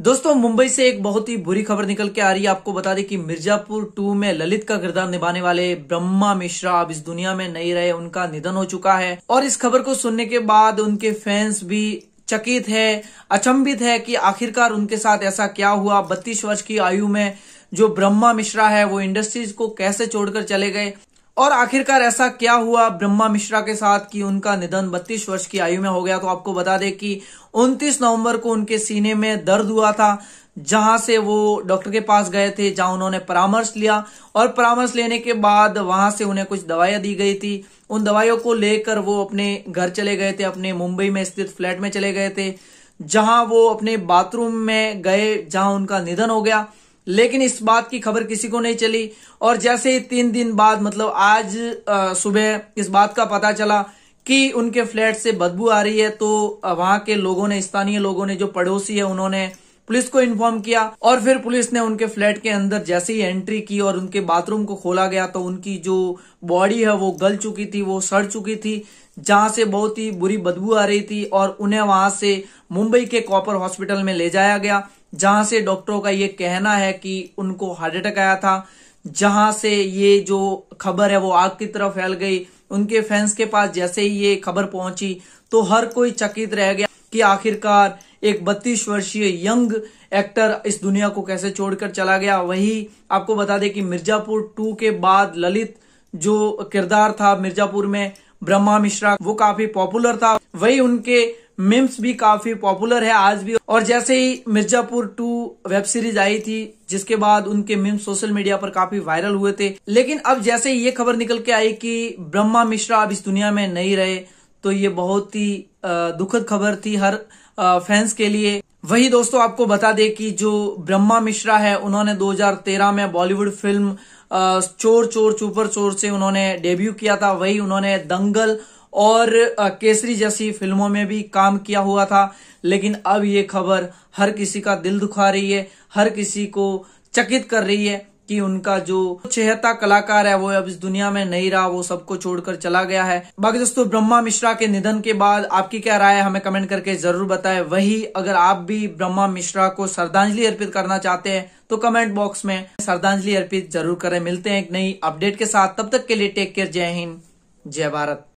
दोस्तों मुंबई से एक बहुत ही बुरी खबर निकल के आ रही है आपको बता दें कि मिर्जापुर टू में ललित का किरदार निभाने वाले ब्रह्मा मिश्रा अब इस दुनिया में नहीं रहे उनका निधन हो चुका है और इस खबर को सुनने के बाद उनके फैंस भी चकित है अचंभित है कि आखिरकार उनके साथ ऐसा क्या हुआ बत्तीस वर्ष की आयु में जो ब्रह्मा मिश्रा है वो इंडस्ट्रीज को कैसे छोड़कर चले गए और आखिरकार ऐसा क्या हुआ ब्रह्मा मिश्रा के साथ कि उनका निधन 32 वर्ष की आयु में हो गया तो आपको बता दें कि 29 नवंबर को उनके सीने में दर्द हुआ था जहां से वो डॉक्टर के पास गए थे जहां उन्होंने परामर्श लिया और परामर्श लेने के बाद वहां से उन्हें कुछ दवाइयां दी गई थी उन दवाइयों को लेकर वो अपने घर चले गए थे अपने मुंबई में स्थित फ्लैट में चले गए थे जहां वो अपने बाथरूम में गए जहां उनका निधन हो गया लेकिन इस बात की खबर किसी को नहीं चली और जैसे ही तीन दिन बाद मतलब आज सुबह इस बात का पता चला कि उनके फ्लैट से बदबू आ रही है तो वहां के लोगों ने स्थानीय लोगों ने जो पड़ोसी है उन्होंने पुलिस को इन्फॉर्म किया और फिर पुलिस ने उनके फ्लैट के अंदर जैसे ही एंट्री की और उनके बाथरूम को खोला गया तो उनकी जो बॉडी है वो गल चुकी थी वो सड़ चुकी थी जहां से बहुत ही बुरी बदबू आ रही थी और उन्हें वहां से मुंबई के कॉपर हॉस्पिटल में ले जाया गया जहां से डॉक्टरों का ये कहना है कि उनको हार्ट अटैक आया था जहां से ये जो खबर है वो आग की तरफ फैल गई उनके फैंस के पास जैसे ही ये खबर पहुंची तो हर कोई चकित रह गया कि आखिरकार एक बत्तीस वर्षीय यंग एक्टर इस दुनिया को कैसे छोड़कर चला गया वही आपको बता दें कि मिर्जापुर टू के बाद ललित जो किरदार था मिर्जापुर में ब्रह्मा मिश्रा वो काफी पॉपुलर था वही उनके मिम्स भी काफी पॉपुलर है आज भी और जैसे ही मिर्जापुर टू वेब सीरीज आई थी जिसके बाद उनके मिम्स सोशल मीडिया पर काफी वायरल हुए थे लेकिन अब जैसे ही ये खबर निकल के आई कि ब्रह्मा मिश्रा अब इस दुनिया में नहीं रहे तो ये बहुत ही दुखद खबर थी हर फैंस के लिए वही दोस्तों आपको बता दे कि जो ब्रह्मा मिश्रा है उन्होंने 2013 में बॉलीवुड फिल्म चोर चोर चुपर चोर से उन्होंने डेब्यू किया था वही उन्होंने दंगल और केसरी जैसी फिल्मों में भी काम किया हुआ था लेकिन अब ये खबर हर किसी का दिल दुखा रही है हर किसी को चकित कर रही है कि उनका जो चेहता कलाकार है वो अब इस दुनिया में नहीं रहा वो सबको छोड़कर चला गया है बाकी दोस्तों ब्रह्मा मिश्रा के निधन के बाद आपकी क्या राय है हमें कमेंट करके जरूर बताएं वही अगर आप भी ब्रह्मा मिश्रा को श्रद्धांजलि अर्पित करना चाहते हैं तो कमेंट बॉक्स में श्रद्धांजलि अर्पित जरूर करें मिलते हैं एक नई अपडेट के साथ तब तक के लिए टेक केयर जय हिंद जय भारत